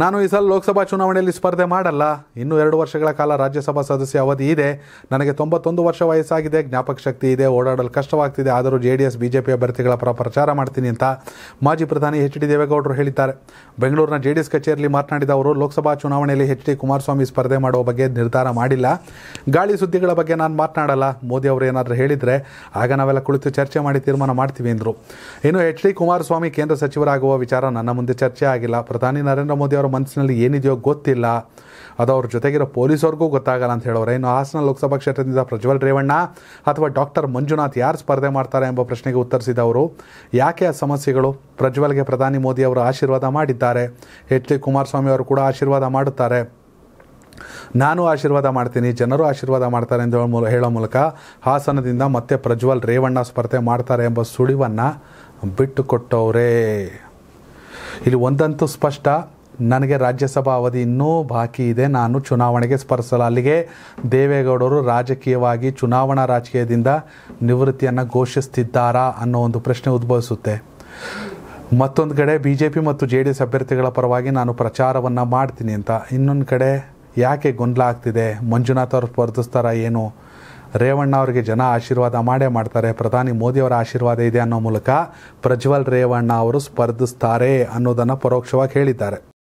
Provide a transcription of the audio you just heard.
ನಾನು ಈ ಸಲ ಲೋಕಸಭಾ ಚುನಾವಣೆಯಲ್ಲಿ ಸ್ಪರ್ಧೆ ಮಾಡಲ್ಲ ಇನ್ನೂ ಎರಡು ವರ್ಷಗಳ ಕಾಲ ರಾಜ್ಯಸಭಾ ಸದಸ್ಯ ಅವಧಿ ಇದೆ ನನಗೆ ತೊಂಬತ್ತೊಂದು ವರ್ಷ ವಯಸ್ಸಾಗಿದೆ ಜ್ಞಾಪಕ ಶಕ್ತಿ ಇದೆ ಓಡಾಡಲು ಕಷ್ಟವಾಗ್ತಿದೆ ಆದರೂ ಜೆ ಡಿ ಎಸ್ ಬಿಜೆಪಿ ಅಭ್ಯರ್ಥಿಗಳ ಪರ ಪ್ರಚಾರ ಮಾಡ್ತೀನಿ ಅಂತ ಮಾಜಿ ಪ್ರಧಾನಿ ಎಚ್ ಡಿ ದೇವೇಗೌಡರು ಹೇಳಿದ್ದಾರೆ ಬೆಂಗಳೂರಿನ ಜೆ ಡಿ ಎಸ್ ಕಚೇರಿಯಲ್ಲಿ ಮಾತನಾಡಿದ ಅವರು ಲೋಕಸಭಾ ಚುನಾವಣೆಯಲ್ಲಿ ಎಚ್ ಡಿ ಕುಮಾರಸ್ವಾಮಿ ಸ್ಪರ್ಧೆ ಮಾಡುವ ಬಗ್ಗೆ ನಿರ್ಧಾರ ಮಾಡಿಲ್ಲ ಗಾಳಿ ಸುದ್ದಿಗಳ ಬಗ್ಗೆ ನಾನು ಮಾತನಾಡಲ್ಲ ಮೋದಿ ಅವರು ಏನಾದರೂ ಹೇಳಿದರೆ ಆಗ ನಾವೆಲ್ಲ ಕುಳಿತು ಚರ್ಚೆ ಮಾಡಿ ತೀರ್ಮಾನ ಮಾಡ್ತೀವಿ ಅಂದರು ಇನ್ನು ಎಚ್ ಡಿ ಕುಮಾರಸ್ವಾಮಿ ಕೇಂದ್ರ ಸಚಿವರಾಗುವ ವಿಚಾರ ನನ್ನ ಮುಂದೆ ಚರ್ಚೆ ಆಗಿಲ್ಲ ಪ್ರಧಾನಿ ನರೇಂದ್ರ ಮೋದಿ ಅವರ ಮನಸ್ಸಿನಲ್ಲಿ ಏನಿದೆಯೋ ಗೊತ್ತಿಲ್ಲ ಅದು ಅವ್ರ ಜೊತೆಗಿರೋ ಪೊಲೀಸವ್ರಿಗೂ ಗೊತ್ತಾಗಲ್ಲ ಅಂತ ಹೇಳೋರು ಇನ್ನು ಹಾಸನ ಲೋಕಸಭಾ ಕ್ಷೇತ್ರದಿಂದ ಪ್ರಜ್ವಲ್ ರೇವಣ್ಣ ಅಥವಾ ಡಾಕ್ಟರ್ ಮಂಜುನಾಥ್ ಯಾರು ಸ್ಪರ್ಧೆ ಮಾಡ್ತಾರೆ ಎಂಬ ಪ್ರಶ್ನೆಗೆ ಉತ್ತರಿಸಿದ ಅವರು ಯಾಕೆ ಆ ಸಮಸ್ಯೆಗಳು ಪ್ರಜ್ವಲ್ಗೆ ಪ್ರಧಾನಿ ಮೋದಿ ಅವರು ಆಶೀರ್ವಾದ ಮಾಡಿದ್ದಾರೆ ಎಚ್ ಡಿ ಕುಮಾರಸ್ವಾಮಿ ಅವರು ಕೂಡ ಆಶೀರ್ವಾದ ಮಾಡುತ್ತಾರೆ ನಾನು ಆಶೀರ್ವಾದ ಮಾಡ್ತೀನಿ ಜನರು ಆಶೀರ್ವಾದ ಮಾಡ್ತಾರೆ ಎಂದು ಹೇಳೋ ಮೂಲಕ ಹಾಸನದಿಂದ ಮತ್ತೆ ಪ್ರಜ್ವಲ್ ರೇವಣ್ಣ ಸ್ಪರ್ಧೆ ಮಾಡ್ತಾರೆ ಎಂಬ ಸುಳಿವನ್ನು ಬಿಟ್ಟುಕೊಟ್ಟವರೇ ಇಲ್ಲಿ ಒಂದಂತೂ ಸ್ಪಷ್ಟ ನನಗೆ ರಾಜ್ಯಸಭಾ ಅವಧಿ ಇನ್ನೂ ಬಾಕಿ ಇದೆ ನಾನು ಚುನಾವಣೆಗೆ ಸ್ಪರ್ಶಲ್ಲ ಅಲ್ಲಿಗೆ ದೇವೇಗೌಡರು ರಾಜಕೀಯವಾಗಿ ಚುನಾವಣಾ ರಾಜಕೀಯದಿಂದ ನಿವೃತ್ತಿಯನ್ನು ಘೋಷಿಸ್ತಿದ್ದಾರಾ ಅನ್ನೋ ಒಂದು ಪ್ರಶ್ನೆ ಉದ್ಭವಿಸುತ್ತೆ ಮತ್ತೊಂದು ಕಡೆ ಬಿ ಜೆ ಪಿ ಮತ್ತು ಜೆ ಡಿ ಎಸ್ ಅಭ್ಯರ್ಥಿಗಳ ಪರವಾಗಿ ನಾನು ಪ್ರಚಾರವನ್ನು ಮಾಡ್ತೀನಿ ಅಂತ ಇನ್ನೊಂದು ಕಡೆ ಯಾಕೆ ಗೊಂದಲ ಆಗ್ತಿದೆ ಮಂಜುನಾಥ್ ಅವರು ಸ್ಪರ್ಧಿಸ್ತಾರ ಏನು ರೇವಣ್ಣ ಅವರಿಗೆ ಜನ ಆಶೀರ್ವಾದ ಮಾಡೇ ಮಾಡ್ತಾರೆ ಪ್ರಧಾನಿ ಮೋದಿಯವರ ಆಶೀರ್ವಾದ ಇದೆ ಅನ್ನೋ ಮೂಲಕ ಪ್ರಜ್ವಲ್ ರೇವಣ್ಣ ಅವರು ಸ್ಪರ್ಧಿಸ್ತಾರೆ ಅನ್ನೋದನ್ನು ಪರೋಕ್ಷವಾಗಿ ಹೇಳಿದ್ದಾರೆ